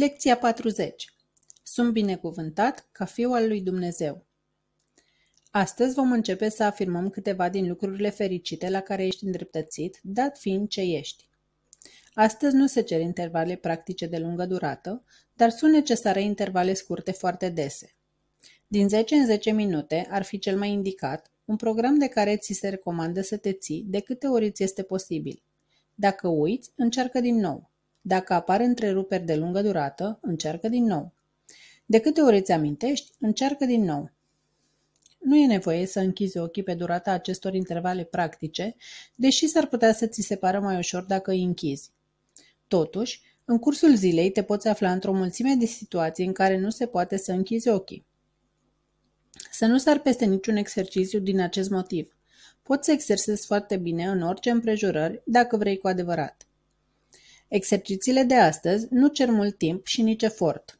Lecția 40. Sunt binecuvântat ca fiu al lui Dumnezeu. Astăzi vom începe să afirmăm câteva din lucrurile fericite la care ești îndreptățit, dat fiind ce ești. Astăzi nu se cer intervale practice de lungă durată, dar sunt necesare intervale scurte foarte dese. Din 10 în 10 minute ar fi cel mai indicat un program de care ți se recomandă să te ții de câte ori ți este posibil. Dacă uiți, încearcă din nou. Dacă apar întreruperi de lungă durată, încearcă din nou. De câte ori îți amintești, încearcă din nou. Nu e nevoie să închizi ochii pe durata acestor intervale practice, deși s-ar putea să ți se pară mai ușor dacă îi închizi. Totuși, în cursul zilei te poți afla într-o mulțime de situații în care nu se poate să închizi ochii. Să nu sar peste niciun exercițiu din acest motiv. Poți să exersezi foarte bine în orice împrejurări, dacă vrei cu adevărat. Exercițiile de astăzi nu cer mult timp și nici efort.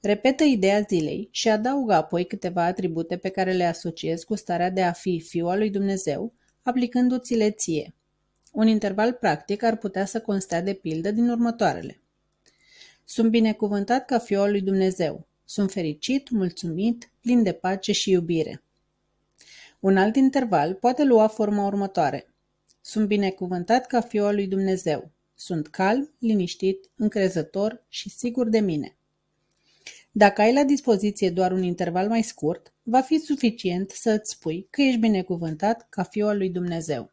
Repetă ideea zilei și adaugă apoi câteva atribute pe care le asociezi cu starea de a fi fiul al lui Dumnezeu, aplicându-ți le ție. Un interval practic ar putea să constea de pildă din următoarele. Sunt binecuvântat ca fiul lui Dumnezeu. Sunt fericit, mulțumit, plin de pace și iubire. Un alt interval poate lua forma următoare. Sunt binecuvântat ca fiul lui Dumnezeu. Sunt calm, liniștit, încrezător și sigur de mine. Dacă ai la dispoziție doar un interval mai scurt, va fi suficient să îți spui că ești binecuvântat ca fiul lui Dumnezeu.